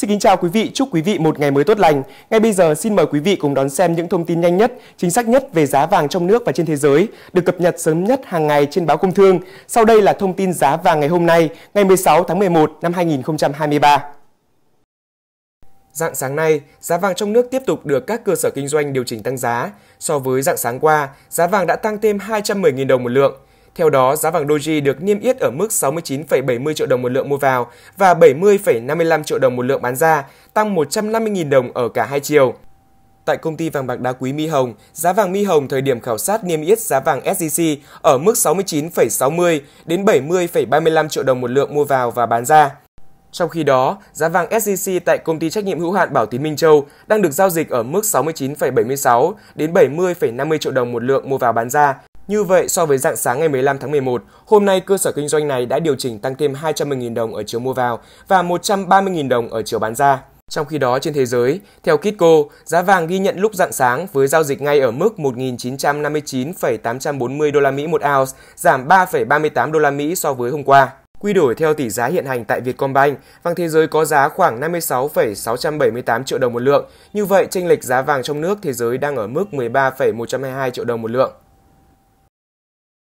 Xin kính chào quý vị, chúc quý vị một ngày mới tốt lành. Ngay bây giờ xin mời quý vị cùng đón xem những thông tin nhanh nhất, chính xác nhất về giá vàng trong nước và trên thế giới, được cập nhật sớm nhất hàng ngày trên báo Công Thương. Sau đây là thông tin giá vàng ngày hôm nay, ngày 16 tháng 11 năm 2023. Dạng sáng nay, giá vàng trong nước tiếp tục được các cơ sở kinh doanh điều chỉnh tăng giá. So với dạng sáng qua, giá vàng đã tăng thêm 210.000 đồng một lượng – theo đó, giá vàng Doji được niêm yết ở mức 69,70 triệu đồng một lượng mua vào và 70,55 triệu đồng một lượng bán ra, tăng 150.000 đồng ở cả hai chiều. Tại công ty vàng bạc đá quý Mi Hồng, giá vàng Mi Hồng thời điểm khảo sát niêm yết giá vàng SJC ở mức 69,60 đến 70,35 triệu đồng một lượng mua vào và bán ra. Trong khi đó, giá vàng SJC tại công ty trách nhiệm hữu hạn Bảo Tín Minh Châu đang được giao dịch ở mức 69,76 đến 70,50 triệu đồng một lượng mua vào bán ra như vậy, so với dạng sáng ngày 15 tháng 11, hôm nay cơ sở kinh doanh này đã điều chỉnh tăng thêm 210.000 đồng ở chiều mua vào và 130.000 đồng ở chiều bán ra. Trong khi đó trên thế giới, theo Kitco, giá vàng ghi nhận lúc rạng sáng với giao dịch ngay ở mức 1.959,840 đô la Mỹ một ounce, giảm 3,38 đô la Mỹ so với hôm qua. Quy đổi theo tỷ giá hiện hành tại Vietcombank, vàng thế giới có giá khoảng 56,678 triệu đồng một lượng. Như vậy, chênh lệch giá vàng trong nước thế giới đang ở mức 13,122 triệu đồng một lượng.